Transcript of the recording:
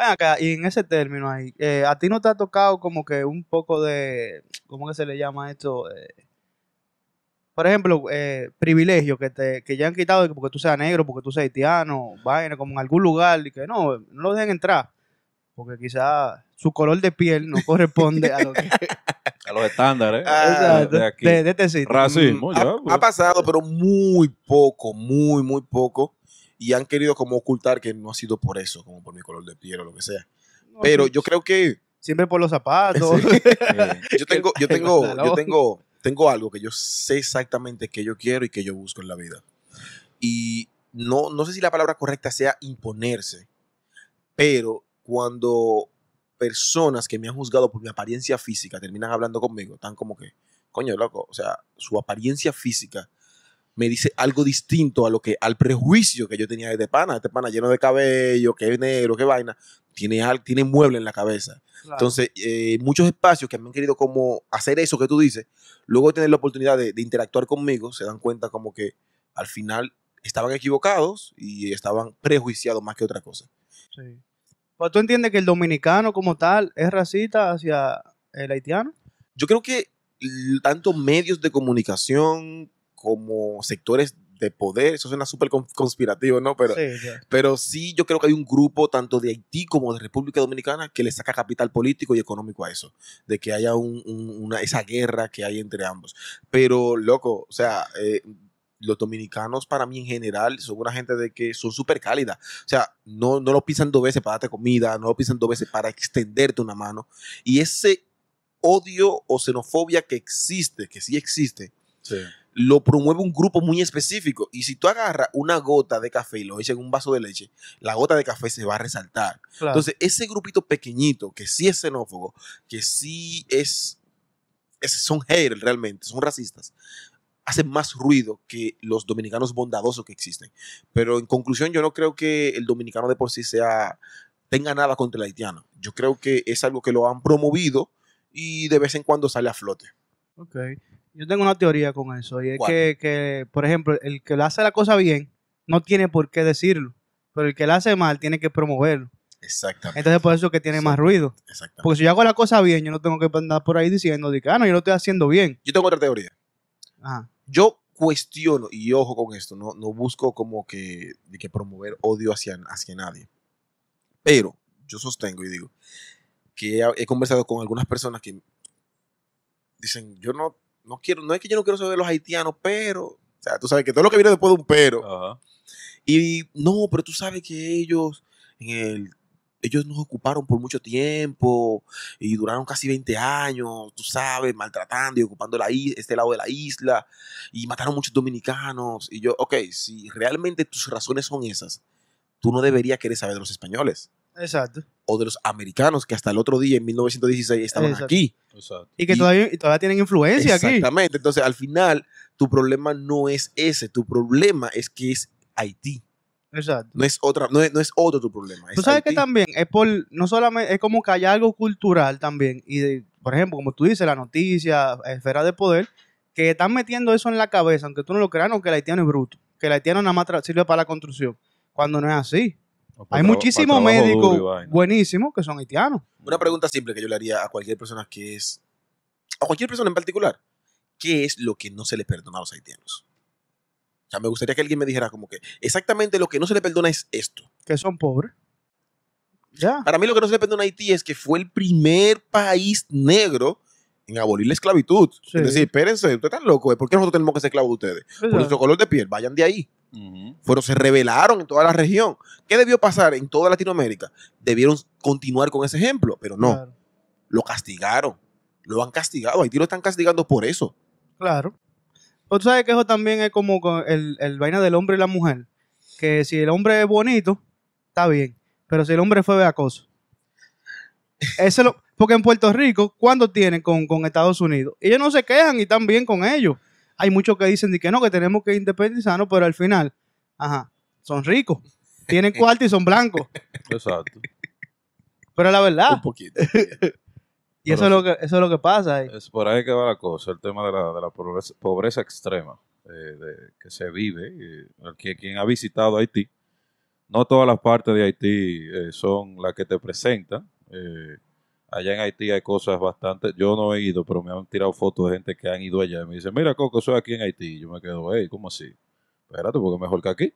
Ven acá, y en ese término ahí, eh, ¿a ti no te ha tocado como que un poco de, ¿cómo que se le llama esto? Eh, por ejemplo, eh, privilegios que te que ya han quitado porque tú seas negro, porque tú seas haitiano, vaina, como en algún lugar, y que no, no lo dejen entrar, porque quizás su color de piel no corresponde a lo a los estándares ah, ah, de, aquí. este sitio. Racismo, ha pues. pasado, pero muy poco, muy, muy poco y han querido como ocultar que no ha sido por eso, como por mi color de piel o lo que sea. Pero yo creo que... Siempre por los zapatos. Eh, yo tengo, yo tengo, yo tengo, tengo algo que yo sé exactamente que yo quiero y que yo busco en la vida. Y no, no sé si la palabra correcta sea imponerse, pero cuando personas que me han juzgado por mi apariencia física terminan hablando conmigo, están como que, coño, loco, o sea, su apariencia física me dice algo distinto a lo que, al prejuicio que yo tenía de pana, este pana lleno de cabello, que es negro, que vaina, tiene, tiene mueble en la cabeza. Entonces, eh, muchos espacios que me han querido como hacer eso que tú dices, luego de tener la oportunidad de, interactuar conmigo, se dan cuenta como que al final estaban equivocados y estaban prejuiciados más que otra cosa. Sí. Pues, tú entiendes que el dominicano como tal es racista hacia el haitiano. Yo creo que tanto medios de comunicación, como sectores de poder, eso suena súper conspirativo, ¿no? Pero sí, pero sí, yo creo que hay un grupo tanto de Haití como de República Dominicana que le saca capital político y económico a eso, de que haya una, esa guerra que hay entre ambos. Pero, loco, o sea, eh, los dominicanos para mí en general son una gente de que son súper cálida. O sea, no, no lo pisan dos veces para darte comida, no lo pisan dos veces para extenderte una mano. Y ese odio o xenofobia que existe, que sí existe, lo promueve un grupo muy específico. Y si tú agarras una gota de café y lo echas en un vaso de leche, la gota de café se va a resaltar. Entonces, ese grupito pequeñito que sí es xenófobo, que sí es. es son haters realmente, son racistas hacen más ruido que los dominicanos bondadosos que existen. Pero en conclusión, yo no creo que el dominicano de por sí sea tenga nada contra el haitiano. Yo creo que es algo que lo han promovido y de vez en cuando sale a flote. Ok. Yo tengo una teoría con eso. Y es que, por ejemplo, el que le hace la cosa bien no tiene por qué decirlo. Pero el que la hace mal tiene que promoverlo. Exactamente. Entonces, por eso es que tiene más ruido. Exactamente. Porque si yo hago la cosa bien, yo no tengo que andar por ahí diciendo, de ah, no, yo lo estoy haciendo bien. Yo tengo otra teoría. Ajá. Yo cuestiono, y ojo con esto, no, no busco como que, de que promover odio hacia, hacia nadie. Pero yo sostengo y digo que he conversado con algunas personas que dicen, yo no, no quiero, no es que yo no quiero saber de los haitianos, pero, o sea, tú sabes que todo lo que viene después de un pero. Y no, pero tú sabes que ellos, el, ellos nos ocuparon por mucho tiempo y duraron casi 20 años, tú sabes, maltratando y ocupando la is este lado de la isla y mataron muchos dominicanos. Y yo, ok, si realmente tus razones son esas, tú no deberías querer saber de los españoles. Exacto o de los americanos que hasta el otro día, en 1916, estaban aquí. Y que todavía, todavía tienen influencia aquí. Exactamente. Entonces, al final, tu problema no es ese. Tu problema es que es Haití. Exacto. No es, otra, no es, otro tu problema. Tú sabes que también es no solamente, es como que hay algo cultural también. Y, por ejemplo, como tú dices, la noticia, esfera de poder, que están metiendo eso en la cabeza, aunque tú no lo creas, no, que el haitiano es bruto, que el haitiano nada más sirve para la construcción, cuando no es así. Hay muchísimos médicos buenísimos que son haitianos. Una pregunta simple que yo le haría a cualquier persona que es, a cualquier persona en particular, ¿qué es lo que no se le perdona a los haitianos? O sea, me gustaría que alguien me dijera como que exactamente lo que no se le perdona es esto. Que son pobres. Ya. Para mí lo que no se le perdona a Haití es que fue el primer país negro en abolir la esclavitud. Es decir, espérense, ustedes están locos, ¿por qué nosotros tenemos que ser esclavos ustedes? Por nuestro color de piel, vayan de ahí. Pero se rebelaron en toda la región. ¿Qué debió pasar en toda Latinoamérica? Debieron continuar con ese ejemplo, pero no. Lo castigaron. Lo han castigado. Haití lo están castigando por eso. Claro. tú sabes que eso también es como el, el vaina del hombre y la mujer. Que si el hombre es bonito, está bien. Pero si el hombre fue de acoso. Eso lo, porque en Puerto Rico, ¿cuándo tienen con, con, Estados Unidos? Ellos no se quejan y están bien con ellos. Hay muchos que dicen que no, que tenemos que independizarnos, pero al final, ajá, son ricos. Tienen cuarto y son blancos. Exacto. Pero la verdad. Un poquito. y eso, es lo que, eso es lo que pasa ahí. Es por ahí que va la cosa, el tema de la, de la pobreza, extrema eh, que se vive. quien ha visitado Haití, no todas las partes de Haití eh, son las que te presentan. Eh, Allá en Haití hay cosas bastante. Yo no he ido, pero me han tirado fotos de gente que han ido allá. Y me dicen, mira, Coco, soy aquí en Haití. Y yo me quedo, hey, ¿cómo así? Espérate, porque mejor que aquí.